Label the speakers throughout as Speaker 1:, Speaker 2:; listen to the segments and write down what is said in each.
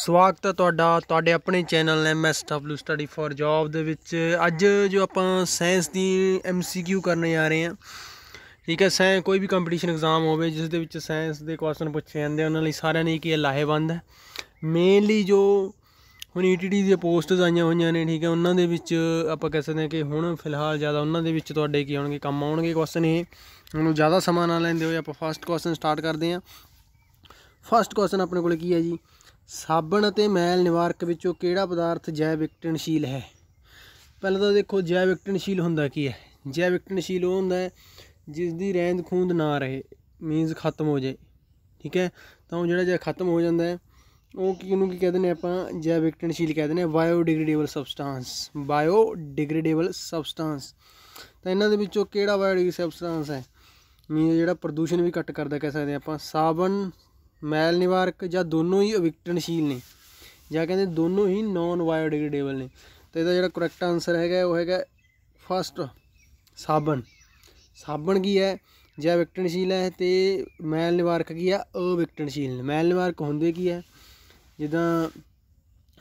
Speaker 1: ਸਵਾਗਤ ਹੈ ਤੁਹਾਡਾ ਤੁਹਾਡੇ ਆਪਣੇ channel MSW study for job ਦੇ ਵਿੱਚ ਅੱਜ ਜੋ ਆਪਾਂ ਸਾਇੰਸ ਦੀ MCQ ਕਰਨ ਜਾ ਰਹੇ ਹਾਂ ਠੀਕ ਹੈ ਸਾਇੰਸ ਕੋਈ ਵੀ ਕੰਪੀਟੀਸ਼ਨ ਐਗਜ਼ਾਮ ਹੋਵੇ ਜਿਸ ਦੇ ਵਿੱਚ ਸਾਇੰਸ ਦੇ ਕੁਐਸਚਨ ਪੁੱਛੇ ਜਾਂਦੇ ਉਹਨਾਂ ਲਈ ਸਾਰਿਆਂ ਨੇ ਕੀ ਲਾਹੇਵੰਦ ਹੈ ਮੇਨਲੀ ਜੋ ਹੁਣ ETD ਦੀ ਪੋਸਟਸ ਆਈਆਂ ਹੋਈਆਂ ਨੇ ਠੀਕ ਹੈ ਉਹਨਾਂ ਦੇ ਵਿੱਚ ਆਪਾਂ ਕਹਿ ਸਕਦੇ ਹਾਂ ਕਿ ਹੁਣ ਫਿਲਹਾਲ ਜ਼ਿਆਦਾ ਉਹਨਾਂ ਦੇ ਵਿੱਚ ਤੁਹਾਡੇ ਕੀ ਆਉਣਗੇ ਕੰਮ ਆਉਣਗੇ ਕੁਐਸਚਨ ਇਹ ਉਹਨੂੰ ਜ਼ਿਆਦਾ ਸਮਾਂ ਨਾ ਲੈਂਦੇ ਹੋਏ ਆਪਾਂ ਫਸਟ ਕੁਐਸਚਨ ਸਟਾਰਟ ਕਰਦੇ ਹਾਂ ਫਸਟ ਕੁਐਸਚਨ ਆਪਣੇ ਕੋਲ ਕੀ ਹੈ ਜੀ ਸਾਬਣ ਅਤੇ ਮੈਲ ਨਿਵਾਰਕ ਵਿੱਚੋਂ ਕਿਹੜਾ ਪਦਾਰਥ ਜੈਵ ਵਿਕਟਨਸ਼ੀਲ ਹੈ ਪਹਿਲਾਂ ਤਾਂ ਦੇਖੋ ਜੈਵ ਵਿਕਟਨਸ਼ੀਲ ਹੁੰਦਾ ਕੀ ਹੈ ਜੈਵ ਵਿਕਟਨਸ਼ੀਲ ਉਹ ਹੁੰਦਾ ਜਿਸ ਦੀ ਰਹਿੰਦ ਖੂੰਦ ਨਾ ਰਹੇ ਮੀਨਸ ਖਤਮ ਹੋ ਜਾਏ ਠੀਕ ਹੈ ਤਾਂ ਉਹ ਜਿਹੜਾ ਜੇ ਖਤਮ ਹੋ ਜਾਂਦਾ ਹੈ ਉਹ ਕੀ ਨੂੰ ਕੀ ਕਹਿੰਦੇ ਨੇ ਆਪਾਂ ਜੈਵ ਵਿਕਟਨਸ਼ੀਲ ਕਹਿੰਦੇ ਨੇ ਬਾਇਓਡੀਗ੍ਰੇਡੇਬਲ ਸਬਸਟੈਂਸ ਬਾਇਓਡੀਗ੍ਰੇਡੇਬਲ ਸਬਸਟੈਂਸ ਤਾਂ ਇਹਨਾਂ ਦੇ ਵਿੱਚੋਂ ਕਿਹੜਾ ਬਾਇਓਡੀਗ੍ਰੇਡੇਬਲ ਸਬਸਟੈਂਸ ਹੈ ਮੀਨ ਜਿਹੜਾ ਪ੍ਰਦੂਸ਼ਣ ਵੀ ਘੱਟ ਕਰਦਾ ਕਹਿ ਸਕਦੇ ਆਪਾਂ ਸਾਬਣ ਮੈਲ ਨਿਵਾਰਕ ਜਾਂ ਦੋਨੋਂ ਹੀ ਅਵਿਕਟਨਸ਼ੀਲ ਨੇ ਜਾਂ ਕਹਿੰਦੇ ਦੋਨੋਂ ਹੀ ਨਾਨ ਬਾਇਓਡਿਗ੍ਰੇਡੇਬਲ ਨੇ ਤੇ ਇਹਦਾ ਜਿਹੜਾ ਕਰੈਕਟ ਆਨਸਰ ਹੈਗਾ ਉਹ ਹੈਗਾ ਫਸਟ ਸਾਬਣ ਸਾਬਣ ਕੀ ਹੈ ਜੈ ਵਿਕਟਨਸ਼ੀਲ ਹੈ ਤੇ ਮੈਲ ਨਿਵਾਰਕ ਕੀ ਹੈ ਅਵਿਕਟਨਸ਼ੀਲ ਮੈਲ ਨਿਵਾਰਕ ਹੁੰਦੇ ਕੀ ਹੈ ਜਿੱਦਾਂ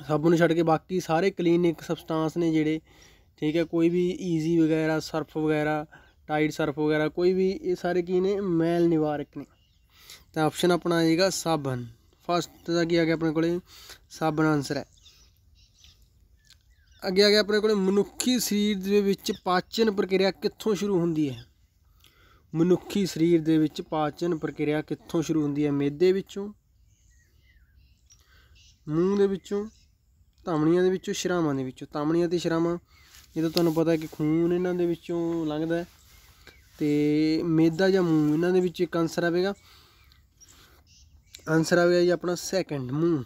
Speaker 1: ਸਾਬਣ ਨੂੰ ਛੱਡ ਕੇ ਬਾਕੀ ਸਾਰੇ ਕਲੀਨਿਕ ਸਬਸਟੈਂਸ ਨੇ ਜਿਹੜੇ ਠੀਕ ਹੈ ਕੋਈ ਵੀ ਈਜ਼ੀ ਵਗੈਰਾ ਸਰਫ ਵਗੈਰਾ ਟਾਈਡ ਸਰਫ ਵਗੈਰਾ ਕੋਈ ਵੀ ਇਹ ਸਾਰੇ ਕੀ ਨੇ ਮੈਲ ਨਿਵਾਰਕ ਨੇ ਤਾਂ ਆਪਸ਼ਨ ਆਪਣਾ ਆਏਗਾ ਸਾਬਣ ਫਸਟ ਦਾ ਕੀ ਆ ਗਿਆ ਆਪਣੇ ਕੋਲੇ ਸਾਬਣ ਆਨਸਰ ਹੈ ਅੱਗੇ ਆ ਗਿਆ ਆਪਣੇ ਕੋਲੇ ਮਨੁੱਖੀ ਸਰੀਰ ਦੇ ਵਿੱਚ ਪਾਚਨ ਪ੍ਰਕਿਰਿਆ ਕਿੱਥੋਂ ਸ਼ੁਰੂ ਹੁੰਦੀ ਹੈ ਮਨੁੱਖੀ ਸਰੀਰ ਦੇ ਵਿੱਚ ਪਾਚਨ ਪ੍ਰਕਿਰਿਆ ਕਿੱਥੋਂ ਸ਼ੁਰੂ ਹੁੰਦੀ ਹੈ ਮੇਦੇ ਵਿੱਚੋਂ ਮੂੰਹ ਦੇ ਵਿੱਚੋਂ ਧਮਣੀਆਂ ਦੇ ਵਿੱਚੋਂ ਸ਼ਰਾਮਾਂ ਦੇ ਵਿੱਚੋਂ ਧਮਣੀਆਂ ਤੇ ਸ਼ਰਾਮਾਂ ਇਹ ਤੁਹਾਨੂੰ ਪਤਾ ਹੈ ਕਿ ਖੂਨ ਇਹਨਾਂ ਦੇ ਵਿੱਚੋਂ ਲੰਘਦਾ ਤੇ ਮੇਦਾ ਜਾਂ ਮੂੰਹ ਇਹਨਾਂ ਦੇ ਵਿੱਚ ਇੱਕ ਆਨਸਰ ਆਵੇਗਾ ਆਨਸਰ ਆ ਗਿਆ ਜੀ ਆਪਣਾ ਸੈਕੰਡ ਮੂੰਹ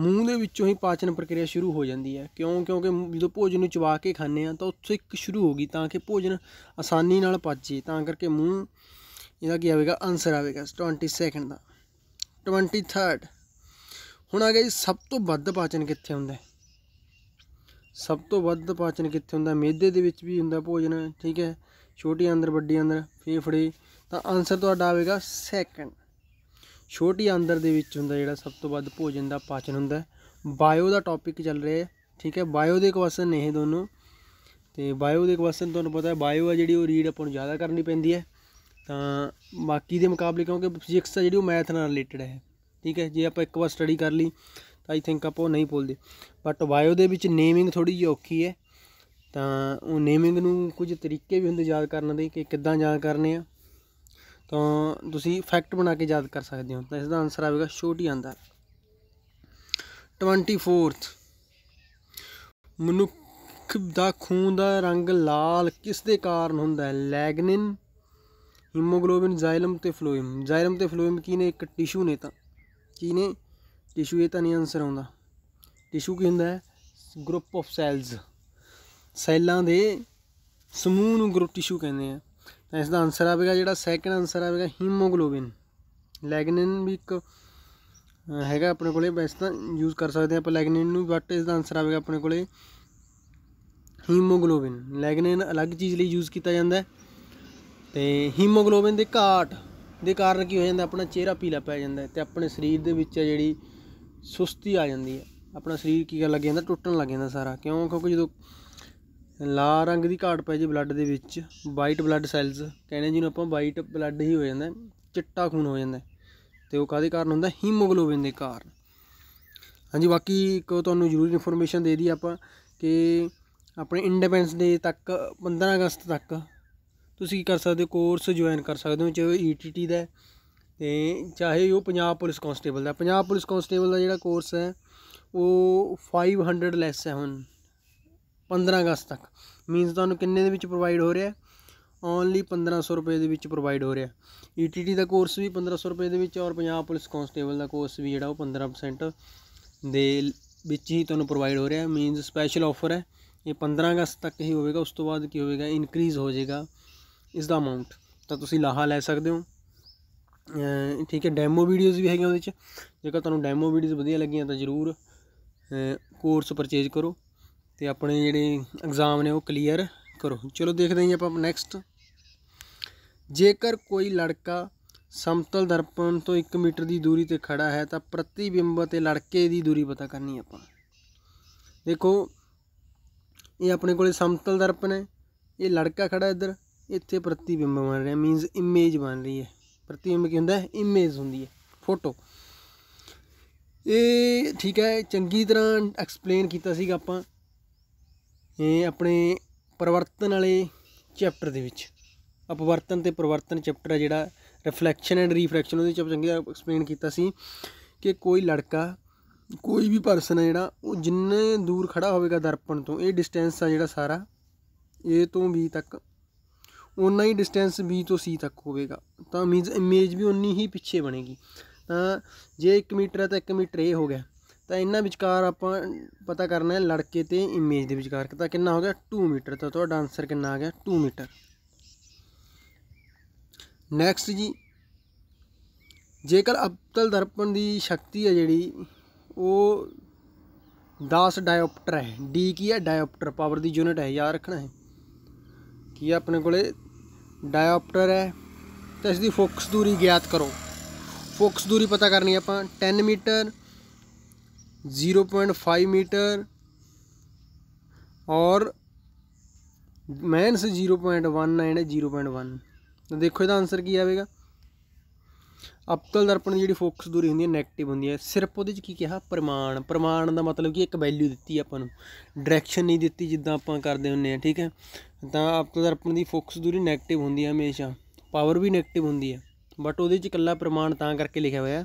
Speaker 1: ਮੂੰਹ ਦੇ ਵਿੱਚੋਂ ਹੀ ਪਾਚਨ ਪ੍ਰਕਿਰਿਆ ਸ਼ੁਰੂ ਹੋ ਜਾਂਦੀ ਹੈ ਕਿਉਂ ਕਿਉਂਕਿ ਜਦੋਂ ਭੋਜਨ ਨੂੰ ਚਬਾ ਕੇ ਖਾਂਦੇ ਆ ਤਾਂ ਉੱਥੇ ਇੱਕ ਸ਼ੁਰੂ ਹੋ ਗਈ ਤਾਂ ਕਿ ਭੋਜਨ ਆਸਾਨੀ ਨਾਲ ਜੇ ਤਾਂ ਕਰਕੇ ਮੂੰਹ ਇਹਦਾ ਕੀ ਆਵੇਗਾ ਆਨਸਰ ਆਵੇਗਾ 22nd ਦਾ 23 ਹੁਣ ਆ ਗਿਆ ਜੀ ਸਭ ਤੋਂ ਵੱਧ ਪਾਚਨ ਕਿੱਥੇ ਹੁੰਦਾ ਸਭ ਤੋਂ ਵੱਧ ਪਾਚਨ ਕਿੱਥੇ ਹੁੰਦਾ ਮੇਦੇ ਦੇ ਵਿੱਚ ਵੀ ਹੁੰਦਾ ਭੋਜਨ ਠੀਕ ਹੈ ਛੋਟੀ ਅੰਦਰ ਵੱਡੀ ਅੰਦਰ ਫੇਫੜੇ ਤਾਂ ਆਨਸਰ ਤੁਹਾਡਾ ਆਵੇਗਾ ਸੈਕੰਡ ਛੋਟੀ ਅੰਦਰ ਦੇ ਵਿੱਚ ਹੁੰਦਾ ਜਿਹੜਾ ਸਭ ਤੋਂ ਵੱਧ ਭੋਜਨ ਦਾ ਪਾਚਨ ਹੁੰਦਾ ਬਾਇਓ ਦਾ ਟੌਪਿਕ ਚੱਲ ਰਿਹਾ ਠੀਕ ਹੈ ਬਾਇਓ ਦੇ ਕੁਐਸਚਨ ਨੇ ਇਹ ਦੋਨੋਂ ਤੇ ਬਾਇਓ ਦੇ ਕੁਐਸਚਨ ਤੁਹਾਨੂੰ ਪਤਾ ਹੈ ਬਾਇਓ ਆ ਜਿਹੜੀ ਉਹ ਰੀਡ ਆਪਾਂ ਨੂੰ ਜ਼ਿਆਦਾ ਕਰਨੀ ਪੈਂਦੀ ਹੈ ਤਾਂ ਬਾਕੀ ਦੇ ਮੁਕਾਬਲੇ ਕਿਉਂਕਿ ਫਿਜ਼ਿਕਸ ਆ ਜਿਹੜੀ ਉਹ ਮੈਥ ਨਾਲ ਰਿਲੇਟਡ ਹੈ ਠੀਕ ਹੈ ਜੇ ਆਪਾਂ ਇੱਕ ਵਾਰ ਸਟੱਡੀ ਕਰ ਲਈ ਤਾਂ ਆਈ ਥਿੰਕ ਆਪਾਂ ਉਹ ਨਹੀਂ ਭੁੱਲਦੇ ਬਟ ਬਾਇਓ ਦੇ ਵਿੱਚ ਨੇਮਿੰਗ ਥੋੜੀ ਜਿਹੀ ਔਖੀ ਹੈ ਤਾਂ ਉਹ ਨੇਮਿੰਗ ਨੂੰ ਕੁਝ ਤਰੀਕੇ ਵੀ ਹੁੰਦੇ ਯਾਦ ਕਰਨ ਦੇ ਕਿ ਕਿੱਦਾਂ ਯਾਦ ਕਰਨੇ ਆ ਤਾਂ ਤੁਸੀਂ ਫੈਕਟ ਬਣਾ ਕੇ ਯਾਦ ਕਰ ਸਕਦੇ ਹੋ ਤਾਂ ਇਸ ਦਾ ਆਨਸਰ ਆਵੇਗਾ ਛੋਟੀ ਆਂਦਾ 24th ਮਨੁੱਖ ਦਾ ਖੂਨ ਦਾ ਰੰਗ ਲਾਲ ਕਿਸ ਦੇ ਕਾਰਨ ਹੁੰਦਾ ਹੈ ਲੈਗਨਿਨ ਹੀਮੋਗਲੋਬਿਨ ਜਾਇਲਮ ਤੇ ਫਲੋਇਮ ਜਾਇਲਮ ਤੇ ਫਲੋਇਮ ਕੀ ਨੇ ਇੱਕ ਟਿਸ਼ੂ ਨੇ ਤਾਂ ਕੀ ਨੇ ਟਿਸ਼ੂ ਇਹ ਤਾਂ ਨਹੀਂ ਆਨਸਰ ਆਉਂਦਾ ਟਿਸ਼ੂ ਕੀ ਹੁੰਦਾ ਹੈ ਗਰੁੱਪ ਆਫ ਸੈਲਸ ਸੈੱਲਾਂ ਦੇ ਸਮੂਹ ਨੂੰ ਗਰੁੱਪ ਟਿਸ਼ੂ ਕਹਿੰਦੇ ਆ ਤਾਂ ਇਸ ਦਾ ਆਨਸਰ ਆਵੇਗਾ ਜਿਹੜਾ ਸੈਕੰਡ ਆਨਸਰ ਆਵੇਗਾ ਹੀਮੋਗਲੋਬਿਨ ਲੈਗਨਿਨ ਵੀ ਇੱਕ ਹੈਗਾ ਆਪਣੇ ਕੋਲੇ ਵੈਸੇ ਤਾਂ ਯੂਜ਼ ਕਰ ਸਕਦੇ ਆ ਆਪਾਂ ਲੈਗਨਿਨ ਨੂੰ ਬਟ ਇਸ ਦਾ ਆਨਸਰ ਆਵੇਗਾ ਆਪਣੇ ਕੋਲੇ ਹੀਮੋਗਲੋਬਿਨ ਲੈਗਨਿਨ ਅਲੱਗ ਚੀਜ਼ ਲਈ ਯੂਜ਼ ਕੀਤਾ ਜਾਂਦਾ ਤੇ ਹੀਮੋਗਲੋਬਿਨ ਦੇ ਘਾਟ ਦੇ ਕਾਰਨ ਕੀ ਹੋ ਜਾਂਦਾ ਆਪਣਾ ਚਿਹਰਾ ਪੀਲਾ ਪੈ ਜਾਂਦਾ ਤੇ ਆਪਣੇ ਸਰੀਰ ਦੇ ਵਿੱਚ ਜਿਹੜੀ ਸੁਸਤੀ ਆ ਜਾਂਦੀ ਹੈ ਆਪਣਾ ਸਰੀਰ ਕੀ ਕਰ ਲੱਗ ਜਾਂਦਾ ਟੁੱਟਣ ਲੱਗ ਜਾਂਦਾ ਸਾਰਾ ਕਿਉਂ ਕਿਉਂਕਿ ਜਦੋਂ ਲਾਲ ਰੰਗ ਦੀ ਘਾਟ ਪੈ ਜੇ ਬਲੱਡ ਦੇ ਵਿੱਚ ਵਾਈਟ ਬਲੱਡ ਸੈਲਸ ਕਹਿੰਦੇ ਜਿਹਨੂੰ ਆਪਾਂ ਵਾਈਟ ਬਲੱਡ ਹੀ ਹੋ ਜਾਂਦਾ ਚਿੱਟਾ ਖੂਨ ਹੋ ਜਾਂਦਾ ਤੇ ਉਹ ਕਾਦੇ ਕਾਰਨ ਹੁੰਦਾ ਹੀਮੋਗਲੋਬਿਨ ਦੇ ਕਾਰਨ ਹਾਂਜੀ ਬਾਕੀ ਇੱਕ ਤੁਹਾਨੂੰ ਜ਼ਰੂਰੀ ਇਨਫੋਰਮੇਸ਼ਨ ਦੇ ਦੀ ਆਪਾਂ ਕਿ ਆਪਣੇ ਇੰਡੀਪੈਂਡੈਂਸ ਡੇ ਤੱਕ 15 ਅਗਸਤ ਤੱਕ ਤੁਸੀਂ ਕੀ ਕਰ ਸਕਦੇ ਹੋ ਕੋਰਸ ਜੁਆਇਨ ਕਰ ਸਕਦੇ ਹੋ ਚਾਹੇ ਈਟੀਟੀ e ਦਾ ਤੇ ਚਾਹੇ ਉਹ ਪੰਜਾਬ ਪੁਲਿਸ ਕਾਂਸਟੇਬਲ ਦਾ ਪੰਜਾਬ ਪੁਲਿਸ ਕਾਂਸਟੇਬਲ ਦਾ ਜਿਹੜਾ ਕੋਰਸ ਹੈ ਉਹ 500 ਲੈਸ ਹੈ ਹੁਣ 15 ਅਗਸਤ ਤੱਕ ਮੀਨਸ ਤੁਹਾਨੂੰ ਕਿੰਨੇ ਦੇ ਵਿੱਚ ਪ੍ਰੋਵਾਈਡ ਹੋ ਰਿਹਾ ਓਨਲੀ 1500 ਰੁਪਏ ਦੇ ਵਿੱਚ ਪ੍ਰੋਵਾਈਡ ਹੋ ਰਿਹਾ ਈਟੀਟੀ e ਦਾ ਕੋਰਸ ਵੀ 1500 ਰੁਪਏ ਦੇ ਵਿੱਚ ਔਰ ਪੰਜਾਬ ਪੁਲਿਸ ਕਾਂਸਟੇਬਲ ਦਾ ਕੋਰਸ ਵੀ ਜਿਹੜਾ ਉਹ 15% ਦੇ ਵਿੱਚ ਹੀ ਤੁਹਾਨੂੰ ਪ੍ਰੋਵਾਈਡ ਹੋ ਰਿਹਾ ਮੀਨਸ ਸਪੈਸ਼ਲ ਆਫਰ ਹੈ ਇਹ 15 ਅਗਸਤ ਤੱਕ ਹੀ ਹੋਵੇਗਾ ਉਸ ਤੋਂ ਬਾਅਦ ਕੀ ਹੋਵੇਗਾ ਇਨਕਰੀਜ਼ ਹੋ ਜਾਏਗਾ ਇਸ ਦਾ ਅਮਾਉਂਟ ਤਾਂ ਤੁਸੀਂ ਲਾਹਾ ਲੈ ਸਕਦੇ ਹੋ ਠੀਕ ਹੈ ਡੈਮੋ ਵੀਡੀਓਜ਼ ਵੀ ਹੈਗੀਆਂ ਉਹਦੇ ਵਿੱਚ ਜੇਕਰ ਤੁਹਾਨੂੰ ਡੈਮੋ ਵੀਡੀਓਜ਼ ਵਧੀਆ ਲੱਗੀਆਂ ਤਾਂ ਜ਼ਰੂਰ ਕੋਰਸ ਪਰਚੇਜ ਕਰੋ ਤੇ ਆਪਣੇ ਜਿਹੜੇ ਐਗਜ਼ਾਮ ਨੇ ਉਹ ਕਲੀਅਰ ਕਰੋ ਚਲੋ ਦੇਖਦੇ ਹਾਂ ਆਪਾਂ ਨੈਕਸਟ ਜੇਕਰ ਕੋਈ ਲੜਕਾ ਸਮਤਲ ਦਰਪਣ ਤੋਂ 1 ਮੀਟਰ ਦੀ ਦੂਰੀ ਤੇ ਖੜਾ ਹੈ ਤਾਂ ਪ੍ਰਤੀਬਿੰਬ ਤੇ ਲੜਕੇ ਦੀ ਦੂਰੀ ਪਤਾ ਕਰਨੀ ਹੈ ਆਪਾਂ ਦੇਖੋ ਇਹ ਆਪਣੇ ਕੋਲੇ ਸਮਤਲ ਦਰਪਣ ਹੈ ਇਹ ਲੜਕਾ ਖੜਾ ਇੱਧਰ ਇੱਥੇ ਪ੍ਰਤੀਬਿੰਬ ਬਣ ਰਿਹਾ ਮੀਨਸ ਇਮੇਜ ਬਣ ਰਹੀ ਹੈ ਪ੍ਰਤੀਬਿੰਬ ਕੀ ਹੁੰਦਾ ਹੈ ਇਮੇਜ ਹੁੰਦੀ ਹੈ ਫੋਟੋ ਇਹ ਠੀਕ ਹੈ ਚੰਗੀ ਤਰ੍ਹਾਂ ਐਕਸਪਲੇਨ ਕੀਤਾ ਸੀਗਾ ਆਪਾਂ ਆਪਣੇ ਪਰਵਰਤਨ ਵਾਲੇ ਚੈਪਟਰ ਦੇ ਵਿੱਚ ਅਪਵਰਤਨ ਤੇ ਪਰਵਰਤਨ ਚੈਪਟਰ ਹੈ ਜਿਹੜਾ ਰਿਫਲੈਕਸ਼ਨ ਐਂਡ ਰੀਫ੍ਰੈਕਸ਼ਨ ਉਹਦੇ ਚ ਚੰਗੀ ਤਰ੍ਹਾਂ ਐਕਸਪਲੇਨ ਕੀਤਾ ਸੀ ਕਿ ਕੋਈ ਲੜਕਾ ਕੋਈ ਵੀ ਪਰਸਨ ਹੈ ਜਿਹੜਾ ਉਹ ਜਿੰਨੇ ਦੂਰ ਖੜਾ ਹੋਵੇਗਾ ਦਰਪਣ ਤੋਂ ਇਹ ਡਿਸਟੈਂਸ ਆ ਜਿਹੜਾ ਸਾਰਾ A ਤੋਂ B ਤੱਕ ਉਨਾ ਹੀ ਡਿਸਟੈਂਸ B ਤੋਂ C ਤੱਕ ਹੋਵੇਗਾ ਤਾਂ ਮੀਨਸ ਇਮੇਜ ਵੀ ਉਨੀ ਹੀ ਪਿੱਛੇ ਬਣੇਗੀ ਤਾਂ ਜੇ 1 ਮੀਟਰ ਹੈ ਤਾਂ 1 ਮੀਟਰ ਇਹ ਹੋ ਗਿਆ ਤਾਂ ਇਹਨਾਂ ਵਿਚਕਾਰ ਆਪਾਂ ਪਤਾ ਕਰਨਾ ਹੈ ਲੜਕੇ ਤੇ ਇਮੇਜ ਦੇ ਵਿਚਕਾਰ ਤਾਂ ਕਿੰਨਾ ਹੋ ਗਿਆ 2 ਮੀਟਰ ਤਾਂ ਤੁਹਾਡਾ ਆਨਸਰ ਕਿੰਨਾ ਆ ਗਿਆ 2 ਮੀਟਰ ਨੈਕਸਟ ਜੀ ਜੇਕਰ ਅਪਤਲ ਦਰਪਣ ਦੀ ਸ਼ਕਤੀ ਹੈ ਜਿਹੜੀ ਉਹ 10 ਡਾਇਓਪਟਰ ਹੈ ਡੀ ਕੀ ਹੈ ਡਾਇਓਪਟਰ ਪਾਵਰ ਦੀ ਯੂਨਿਟ ਹੈ ਯਾਦ ਰੱਖਣਾ ਹੈ ਕੀ ਆਪਣੇ ਕੋਲੇ ਡਾਇਓਪਟਰ ਹੈ ਤਾਂ ਇਸ ਦੀ ਫੋਕਸ ਦੂਰੀ ਗਿਆਤ ਕਰੋ ਫੋਕਸ ਦੂਰੀ ਪਤਾ ਕਰਨੀ ਆਪਾਂ 10 ਮੀਟਰ 0.5 मीटर ਔਰ ਮੈਨਸ 0.19 0.1 ਤਾਂ ਦੇਖੋ ਇਹਦਾ ਆਨਸਰ ਕੀ ਆਵੇਗਾ ਅਪਤਲ ਦਰਪਣ ਦੀ ਜਿਹੜੀ ਫੋਕਸ ਦੂਰੀ ਹੁੰਦੀ ਹੈ 네ਗੇਟਿਵ ਹੁੰਦੀ ਹੈ ਸਿਰਫ ਉਹਦੇ ਵਿੱਚ ਕੀ ਕਿਹਾ ਪ੍ਰਮਾਣ ਪ੍ਰਮਾਣ ਦਾ ਮਤਲਬ ਕਿ ਇੱਕ ਵੈਲਿਊ ਦਿੱਤੀ ਆਪਾਂ ਨੂੰ ਡਾਇਰੈਕਸ਼ਨ ਨਹੀਂ ਦਿੱਤੀ ਜਿੱਦਾਂ ਆਪਾਂ ਕਰਦੇ ਹੁੰਨੇ ਆ ਠੀਕ ਹੈ ਤਾਂ ਅਪਤਲ ਦਰਪਣ ਦੀ ਫੋਕਸ ਦੂਰੀ 네ਗੇਟਿਵ ਹੁੰਦੀ ਹੈ ਹਮੇਸ਼ਾ ਪਾਵਰ ਵੀ 네ਗੇਟਿਵ ਹੁੰਦੀ ਹੈ ਬਟ ਉਹਦੇ ਵਿੱਚ ਇਕੱਲਾ ਪ੍ਰਮਾਣ ਤਾਂ ਕਰਕੇ ਲਿਖਿਆ ਹੋਇਆ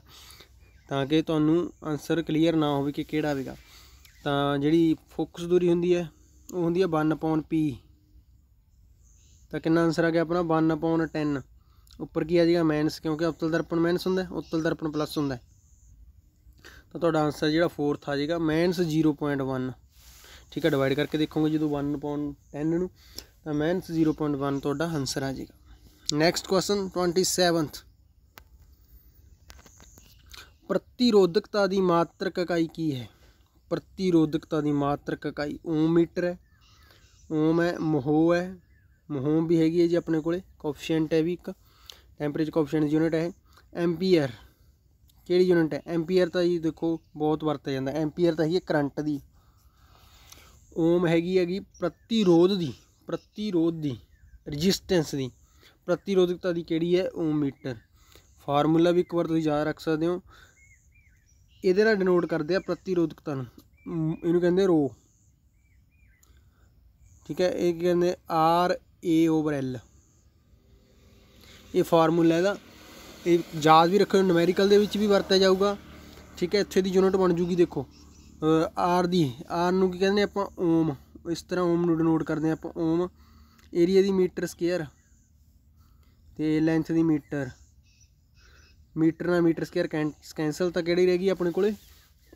Speaker 1: ਤਾਂ ਕਿ ਤੁਹਾਨੂੰ ਆਨਸਰ ਕਲੀਅਰ ਨਾ ਹੋਵੇ ਕਿ ਕਿਹੜਾ ਆਵੇਗਾ ਤਾਂ ਜਿਹੜੀ ਫੋਕਸ ਦੂਰੀ ਹੁੰਦੀ ਹੈ ਉਹ ਹੁੰਦੀ ਹੈ 1/p ਤਾਂ ਕਿੰਨਾ ਆਨਸਰ ਆ ਗਿਆ ਆਪਣਾ 1/10 ਉੱਪਰ ਕੀ ਆ ਜਾਏਗਾ ਮਾਈਨਸ ਕਿਉਂਕਿ ਅਵਤਲ ਦਰਪਣ ਮਾਈਨਸ ਹੁੰਦਾ ਉੱਤਲ ਦਰਪਣ ਪਲੱਸ ਹੁੰਦਾ ਤਾਂ ਤੁਹਾਡਾ ਆਨਸਰ ਜਿਹੜਾ 4th ਆ ਜਾਏਗਾ ਮਾਈਨਸ 0.1 ਠੀਕ ਹੈ ਡਿਵਾਈਡ ਕਰਕੇ ਦੇਖੋਗੇ ਜਦੋਂ 1/10 ਨੂੰ ਤਾਂ ਮਾਈਨਸ 0.1 ਤੁਹਾਡਾ ਆਨਸਰ ਆ ਜਾਏਗਾ ਨੈਕਸਟ ਕੁਐਸਚਨ 27th ਪ੍ਰਤੀਰੋਧਕਤਾ ਦੀ ਮਾਤਰਕ ਇਕਾਈ ਕੀ ਹੈ ਪ੍ਰਤੀਰੋਧਕਤਾ ਦੀ ਮਾਤਰਕ ਇਕਾਈ ਓਮ ਮੀਟਰ ਹੈ ਓਮ ਹੈ ਮੋਹ ਹੈ ਮੋਹ ਵੀ ਹੈਗੀ ਹੈ ਜੀ ਆਪਣੇ ਕੋਲੇ ਕੋਫੀਸ਼ੀਐਂਟ ਹੈ ਵੀ ਇੱਕ ਟੈਂਪਰੇਚਰ ਕੋਫੀਸ਼ੀਐਂਟ ਯੂਨਿਟ ਹੈ ਐਂਪੀਅਰ ਕਿਹੜੀ ਯੂਨਿਟ ਹੈ ਐਂਪੀਅਰ ਤਾਂ ਜੀ ਦੇਖੋ ਬਹੁਤ ਵਰਤਿਆ ਜਾਂਦਾ ਐਂਪੀਅਰ ਤਾਂ ਹੈ ਕਰੰਟ ਦੀ ਓਮ ਹੈਗੀ ਹੈਗੀ ਪ੍ਰਤੀਰੋਧ ਦੀ ਪ੍ਰਤੀਰੋਧ ਦੀ ਰੈਜ਼ਿਸਟੈਂਸ ਦੀ ਪ੍ਰਤੀਰੋਧਕਤਾ ਦੀ ਕਿਹੜੀ ਹੈ ਓਮ ਮੀਟਰ ਫਾਰਮੂਲਾ ਵੀ ਇੱਕ ਵਾਰ ਤੁਸੀਂ ਯਾਦ ਰੱਖ ਸਕਦੇ ਹੋ ਇਹਦੇ ਨਾਲ ਡਿਨੋਟ ਕਰਦੇ ਆ ਪ੍ਰਤੀਰੋਧਕਤਾ ਨੂੰ ਇਹਨੂੰ ਕਹਿੰਦੇ ਰੋ ਠੀਕ ਹੈ ਇਹ ਕੀ ਕਹਿੰਦੇ ਆਰ ਏ ਓਵਰ ਐਲ ਇਹ ਫਾਰਮੂਲਾ ਇਹਦਾ ਇਹ ਯਾਦ ਵੀ ਰੱਖਿਓ ਨਿਊਮੈਰੀਕਲ ਦੇ ਵਿੱਚ ਵੀ ਵਰਤਿਆ ਜਾਊਗਾ ਠੀਕ ਹੈ ਇੱਥੇ ਦੀ ਯੂਨਿਟ ਬਣ ਜੂਗੀ ਦੇਖੋ ਆਰ ਦੀ ਆਰ ਨੂੰ ਕੀ ਕਹਿੰਦੇ ਆਪਾਂ ਓਮ ਇਸ ਤਰ੍ਹਾਂ ਓਮ ਨੂੰ ਡਿਨੋਟ ਕਰਦੇ ਆਪਾਂ ਓਮ ਏਰੀਆ ਦੀ ਮੀਟਰ ਸਕੁਅਰ ਤੇ ਲੈਂਥ ਦੀ ਮੀਟਰ ਮੀਟਰ ਨਾਲ ਮੀਟਰ ਸਕੁਅਰ ਕੈਂਸਲ ਤਾਂ ਕਿਹੜੀ ਰਹਿ ਗਈ ਆਪਣੇ ਕੋਲੇ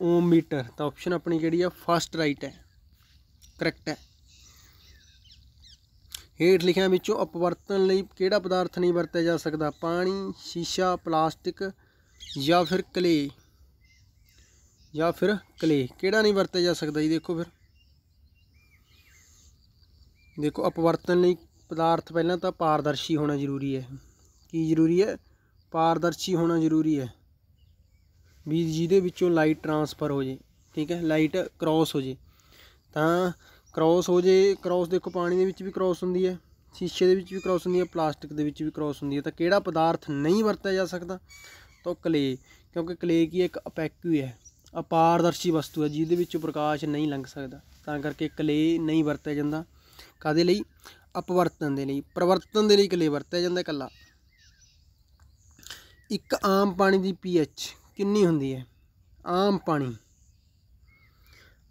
Speaker 1: ਓਮ ਮੀਟਰ ਤਾਂ ਆਪਸ਼ਨ ਆਪਣੀ ਕਿਹੜੀ ਆ ਫਸਟ ਰਾਈਟ ਹੈ ਕਰੈਕਟ ਹੈ ਹੇਠ ਲਿਖਿਆਂ ਵਿੱਚੋਂ ਅਪਵਰਤਨ ਲਈ ਕਿਹੜਾ ਪਦਾਰਥ ਨਹੀਂ ਵਰਤਿਆ ਜਾ ਸਕਦਾ ਪਾਣੀ ਸ਼ੀਸ਼ਾ ਪਲਾਸਟਿਕ ਜਾਂ ਫਿਰ ਕਲੇ ਜਾਂ ਫਿਰ ਕਲੇ ਕਿਹੜਾ ਨਹੀਂ ਵਰਤਿਆ ਜਾ ਸਕਦਾ ਜੀ ਦੇਖੋ ਫਿਰ ਦੇਖੋ ਅਪਵਰਤਨ ਲਈ ਪਦਾਰਥ ਪਹਿਲਾਂ ਤਾਂ ਪਾਰਦਰਸ਼ੀ ਹੋਣਾ ਜ਼ਰੂਰੀ ਹੈ ਕੀ ਜ਼ਰੂਰੀ ਹੈ ਪਾਰਦਰਸ਼ੀ ਹੋਣਾ ਜ਼ਰੂਰੀ ਹੈ ਵੀ ਜਿਹਦੇ ਵਿੱਚੋਂ ਲਾਈਟ ਟਰਾਂਸਫਰ ਹੋ ਜੇ ਠੀਕ ਹੈ ਲਾਈਟ ਕ੍ਰਾਸ ਹੋ ਜੇ ਤਾਂ ਕ੍ਰਾਸ ਹੋ ਜੇ ਕ੍ਰਾਸ ਦੇਖੋ ਪਾਣੀ ਦੇ ਵਿੱਚ ਵੀ ਕ੍ਰਾਸ ਹੁੰਦੀ ਹੈ ਸ਼ੀਸ਼ੇ ਦੇ ਵਿੱਚ ਵੀ ਕ੍ਰਾਸ ਹੁੰਦੀ ਹੈ ਪਲਾਸਟਿਕ ਦੇ ਵਿੱਚ ਵੀ ਕ੍ਰਾਸ ਹੁੰਦੀ ਹੈ ਤਾਂ ਕਿਹੜਾ ਪਦਾਰਥ ਨਹੀਂ ਵਰਤਿਆ ਜਾ ਸਕਦਾ ਤਾਂ ਕਲੇ ਕਿਉਂਕਿ ਕਲੇ ਕੀ ਇੱਕ ਅਪੈਕੂ ਹੈ ਅਪਾਰਦਰਸ਼ੀ ਵਸਤੂ ਹੈ ਜਿਹਦੇ ਵਿੱਚੋਂ ਪ੍ਰਕਾਸ਼ ਨਹੀਂ ਲੰਘ ਸਕਦਾ ਤਾਂ ਕਰਕੇ ਕਲੇ ਨਹੀਂ ਵਰਤਿਆ ਜਾਂਦਾ ਕਾਦੇ ਲਈ ਅਪਵਰਤਨ ਦੇ ਲਈ ਪਰਵਰਤਨ ਦੇ ਲਈ ਕਲੇ ਵਰਤਿਆ ਜਾਂਦਾ ਇਕੱਲਾ ਇੱਕ ਆਮ ਪਾਣੀ ਦੀ ਪੀਐਚ ਕਿੰਨੀ ਹੁੰਦੀ ਹੈ ਆਮ ਪਾਣੀ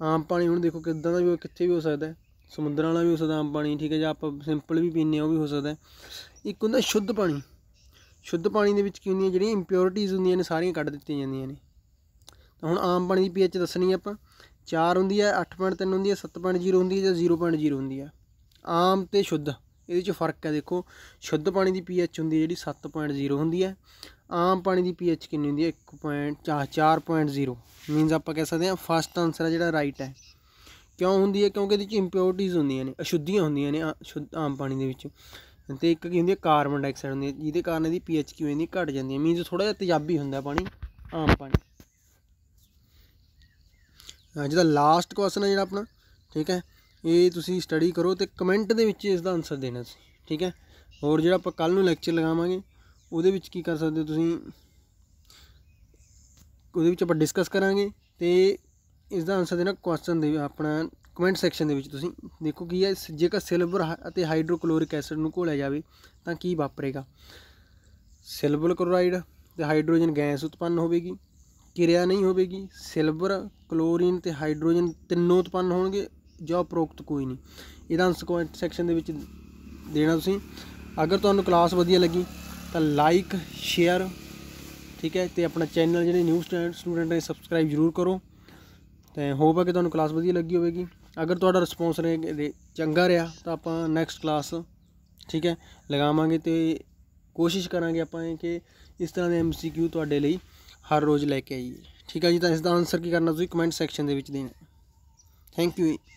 Speaker 1: ਆਮ ਪਾਣੀ ਹੁਣ ਦੇਖੋ ਕਿੱਦਾਂ ਦਾ ਵੀ ਕਿੱਥੇ ਵੀ ਹੋ ਸਕਦਾ ਸਮੁੰਦਰਾਂ ਵਾਲਾ ਵੀ ਹੋ ਸਕਦਾ ਆਮ ਪਾਣੀ ਠੀਕ ਹੈ ਜਾਂ ਆਪਾਂ ਸਿੰਪਲ ਵੀ ਪੀਨੇ ਉਹ ਵੀ ਹੋ ਸਕਦਾ ਇੱਕ ਹੁੰਦਾ ਸ਼ੁੱਧ ਪਾਣੀ ਸ਼ੁੱਧ ਪਾਣੀ ਦੇ ਵਿੱਚ ਕੀ ਹੁੰਦੀਆਂ ਜਿਹੜੀਆਂ ਇੰਪਿਉਰਿਟੀਜ਼ ਹੁੰਦੀਆਂ ਨੇ ਸਾਰੀਆਂ ਕੱਢ ਦਿੱਤੀਆਂ ਜਾਂਦੀਆਂ ਨੇ ਤਾਂ ਹੁਣ ਆਮ ਪਾਣੀ ਦੀ ਪੀਐਚ ਦੱਸਣੀ ਆਪਾਂ 4 ਹੁੰਦੀ ਹੈ 8.3 ਹੁੰਦੀ ਹੈ 7.0 ਹੁੰਦੀ ਹੈ ਜਾਂ 0.0 ਹੁੰਦੀ ਹੈ ਆਮ ਤੇ ਸ਼ੁੱਧ ਇਹਦੇ ਵਿੱਚ ਫਰਕ ਹੈ ਦੇਖੋ ਸ਼ੁੱਧ ਪਾਣੀ ਦੀ ਪੀਐਚ ਹੁੰਦੀ ਹੈ ਜਿਹੜੀ 7.0 ਹੁੰਦੀ ਹੈ ਆਮ ਪਾਣੀ ਦੀ ਪੀਐਚ ਕਿੰਨੀ ਹੁੰਦੀ ਹੈ 1.4.0 ਮੀਨਸ ਆਪਾਂ ਕਹਿ ਸਕਦੇ ਹਾਂ ਫਸਟ ਆਨਸਰ ਹੈ ਜਿਹੜਾ ਰਾਈਟ ਹੈ ਕਿਉਂ ਹੁੰਦੀ ਹੈ ਕਿਉਂਕਿ ਇਹਦੇ ਵਿੱਚ ਇੰਪਿਓਰਟੀਜ਼ ਹੁੰਦੀਆਂ ਨੇ ਅਸ਼ੁੱਧੀਆਂ ਹੁੰਦੀਆਂ ਨੇ ਆਮ ਪਾਣੀ ਦੇ ਵਿੱਚ ਤੇ ਇੱਕ ਕੀ ਹੁੰਦੀ ਹੈ ਕਾਰਬਨ ਡਾਈਆਕਸਾਈਡ ਹੁੰਦੀ ਹੈ ਜਿਹਦੇ ਕਾਰਨ ਇਹਦੀ ਪੀਐਚ ਕਿਉਂ ਇੰਨੀ ਘਟ ਜਾਂਦੀ ਹੈ ਮੀਨਸ ਥੋੜਾ ਜਿਹਾ ਤੇਜ਼ਾਬੀ ਹੁੰਦਾ ਪਾਣੀ ਆਮ ਪਾਣੀ ਜਿਹਦਾ ਲਾਸਟ ਕੁਐਸਚਨ ਹੈ ਜਿਹੜਾ ਆਪਣਾ ਠੀਕ ਹੈ ਇਹ ਤੁਸੀਂ ਸਟੱਡੀ ਕਰੋ ਤੇ ਕਮੈਂਟ ਦੇ ਵਿੱਚ ਇਸ ਦਾ ਆਨਸਰ ਦੇਣਾ ਸੀ ਠੀਕ ਹੈ ਹੋਰ ਜਿਹੜਾ ਆਪਾਂ ਕੱਲ ਨੂੰ ਲੈਕਚਰ ਲਗਾਵਾਂਗੇ ਉਹਦੇ ਵਿੱਚ ਕੀ ਕਰ ਸਕਦੇ ਹੋ ਤੁਸੀਂ ਉਹਦੇ ਵਿੱਚ ਆਪਾਂ ਡਿਸਕਸ ਕਰਾਂਗੇ ਤੇ ਇਸ ਦਾ ਆਨਸਰ ਦੇਣਾ ਕੁਐਸਚਨ ਦੇ ਆਪਣਾ ਕਮੈਂਟ ਸੈਕਸ਼ਨ ਦੇ ਵਿੱਚ ਤੁਸੀਂ ਦੇਖੋ ਕੀ ਹੈ ਜੇਕਰ ਸਿਲਵਰ ਅਤੇ ਹਾਈਡਰੋਕਲੋਰਿਕ ਐਸਿਡ ਨੂੰ ਘੋਲਿਆ ਜਾਵੇ ਤਾਂ ਕੀ ਵਾਪਰੇਗਾ ਸਿਲਵਰ ਕਲੋਰਾਈਡ ਤੇ ਹਾਈਡਰੋਜਨ ਗੈਸ ਉਤਪੰਨ ਹੋਵੇਗੀ ਕਿਰਿਆ ਨਹੀਂ ਹੋਵੇਗੀ ਸਿਲਵਰ ਕਲੋਰੀਨ ਤੇ ਹਾਈਡਰੋਜਨ ਤਿੰਨੋਂ ਉਤਪੰਨ ਹੋਣਗੇ ਜਾਂ ਉਪਰੋਕਤ ਕੋਈ ਨਹੀਂ ਇਹਦਾ ਆਨਸਰ ਸੈਕਸ਼ਨ ਦੇ ਵਿੱਚ ਦੇਣਾ ਤੁਸੀਂ ਅਗਰ ਤੁਹਾਨੂੰ ਕਲਾਸ ਵਧੀਆ ਲੱਗੀ ਤਾਂ ਲਾਈਕ ਸ਼ੇਅਰ ਠੀਕ ਹੈ ਤੇ ਆਪਣਾ ਚੈਨਲ ਜਿਹੜੇ ਨਿਊ ਸਟੂਡੈਂਟ ਨੇ ਸਬਸਕ੍ਰਾਈਬ ਜ਼ਰੂਰ ਕਰੋ ਤੇ ਹੋਪ ਹੈ ਕਿ ਤੁਹਾਨੂੰ ਕਲਾਸ ਵਧੀਆ ਲੱਗੀ ਹੋਵੇਗੀ ਅਗਰ ਤੁਹਾਡਾ ਰਿਸਪੌਂਸ ਚੰਗਾ ਰਿਹਾ ਤਾਂ ਆਪਾਂ ਨੈਕਸਟ ਕਲਾਸ ਠੀਕ ਹੈ ਲਗਾਵਾਂਗੇ ਤੇ ਕੋਸ਼ਿਸ਼ ਕਰਾਂਗੇ ਆਪਾਂ ਕਿ ਇਸ ਤਰ੍ਹਾਂ ਦੇ ਐਮਸੀਕਿਊ ਤੁਹਾਡੇ ਲਈ ਹਰ ਰੋਜ਼ ਲੈ ਕੇ ਆਈਏ ਠੀਕ ਹੈ ਜੀ ਤਾਂ ਇਸ ਦਾ ਆਨਸਰ ਕੀ ਕਰਨਾ ਤੁਸੀਂ ਕਮੈਂਟ ਸੈਕਸ਼ਨ ਦੇ ਵਿੱਚ ਦੇਣਾ ਥੈਂਕ ਯੂ